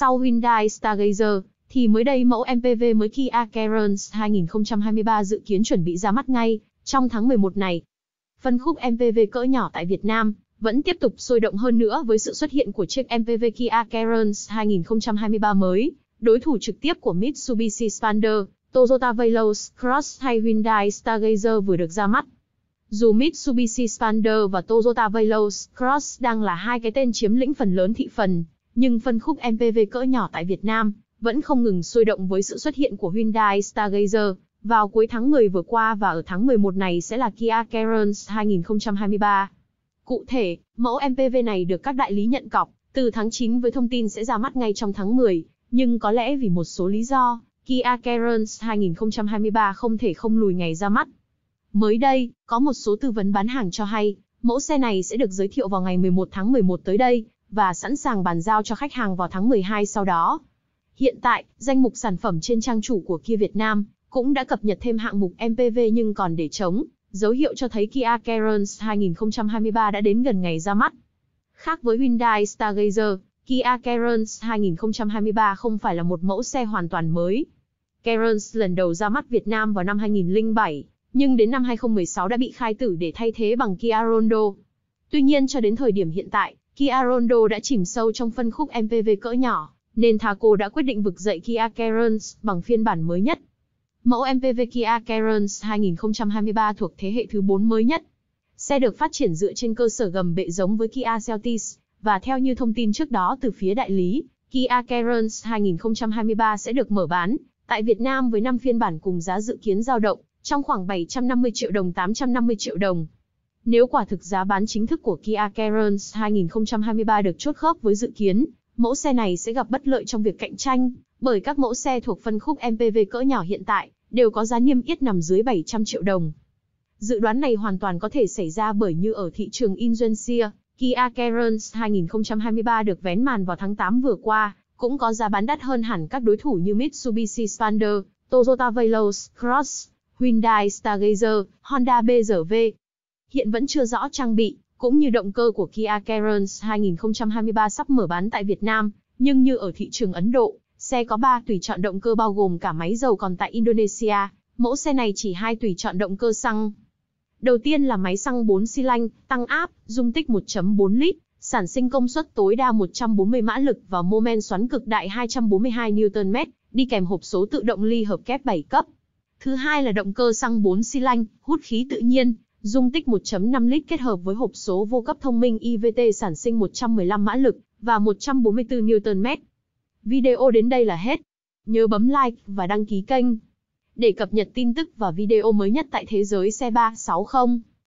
Sau Hyundai Stargazer, thì mới đây mẫu MPV mới Kia Carens 2023 dự kiến chuẩn bị ra mắt ngay trong tháng 11 này. Phân khúc MPV cỡ nhỏ tại Việt Nam vẫn tiếp tục sôi động hơn nữa với sự xuất hiện của chiếc MPV Kia Carens 2023 mới, đối thủ trực tiếp của Mitsubishi Xpander, Toyota Veloz Cross hay Hyundai Stargazer vừa được ra mắt. Dù Mitsubishi Xpander và Toyota Veloz Cross đang là hai cái tên chiếm lĩnh phần lớn thị phần nhưng phân khúc MPV cỡ nhỏ tại Việt Nam vẫn không ngừng sôi động với sự xuất hiện của Hyundai Stargazer vào cuối tháng 10 vừa qua và ở tháng 11 này sẽ là Kia Carens 2023. Cụ thể, mẫu MPV này được các đại lý nhận cọc từ tháng 9 với thông tin sẽ ra mắt ngay trong tháng 10, nhưng có lẽ vì một số lý do, Kia Carens 2023 không thể không lùi ngày ra mắt. Mới đây, có một số tư vấn bán hàng cho hay, mẫu xe này sẽ được giới thiệu vào ngày 11 tháng 11 tới đây và sẵn sàng bàn giao cho khách hàng vào tháng 12 sau đó. Hiện tại, danh mục sản phẩm trên trang chủ của Kia Việt Nam cũng đã cập nhật thêm hạng mục MPV nhưng còn để trống, dấu hiệu cho thấy Kia Carens 2023 đã đến gần ngày ra mắt. Khác với Hyundai Stargazer, Kia Carens 2023 không phải là một mẫu xe hoàn toàn mới. Carens lần đầu ra mắt Việt Nam vào năm 2007, nhưng đến năm 2016 đã bị khai tử để thay thế bằng Kia Rondo. Tuy nhiên cho đến thời điểm hiện tại, Kia Rondo đã chìm sâu trong phân khúc MPV cỡ nhỏ, nên Thaco đã quyết định vực dậy Kia Carens bằng phiên bản mới nhất. Mẫu MPV Kia Carens 2023 thuộc thế hệ thứ 4 mới nhất. Xe được phát triển dựa trên cơ sở gầm bệ giống với Kia Celtis, và theo như thông tin trước đó từ phía đại lý, Kia Carens 2023 sẽ được mở bán tại Việt Nam với 5 phiên bản cùng giá dự kiến giao động trong khoảng 750 triệu đồng 850 triệu đồng. Nếu quả thực giá bán chính thức của Kia Carens 2023 được chốt khớp với dự kiến, mẫu xe này sẽ gặp bất lợi trong việc cạnh tranh, bởi các mẫu xe thuộc phân khúc MPV cỡ nhỏ hiện tại đều có giá niêm yết nằm dưới 700 triệu đồng. Dự đoán này hoàn toàn có thể xảy ra bởi như ở thị trường Indonesia, Kia Carens 2023 được vén màn vào tháng 8 vừa qua, cũng có giá bán đắt hơn hẳn các đối thủ như Mitsubishi Xpander, Toyota Veloz, Cross, Hyundai Stargazer, Honda BRV hiện vẫn chưa rõ trang bị, cũng như động cơ của Kia Carens 2023 sắp mở bán tại Việt Nam, nhưng như ở thị trường Ấn Độ, xe có 3 tùy chọn động cơ bao gồm cả máy dầu còn tại Indonesia, mẫu xe này chỉ hai tùy chọn động cơ xăng. Đầu tiên là máy xăng 4 xi lanh, tăng áp, dung tích 1.4 lít, sản sinh công suất tối đa 140 mã lực và mô men xoắn cực đại 242 Nm, đi kèm hộp số tự động ly hợp kép 7 cấp. Thứ hai là động cơ xăng 4 xi lanh, hút khí tự nhiên, Dung tích 1.5 lít kết hợp với hộp số vô cấp thông minh IVT sản sinh 115 mã lực và 144 Nm. Video đến đây là hết. Nhớ bấm like và đăng ký kênh để cập nhật tin tức và video mới nhất tại thế giới xe 360.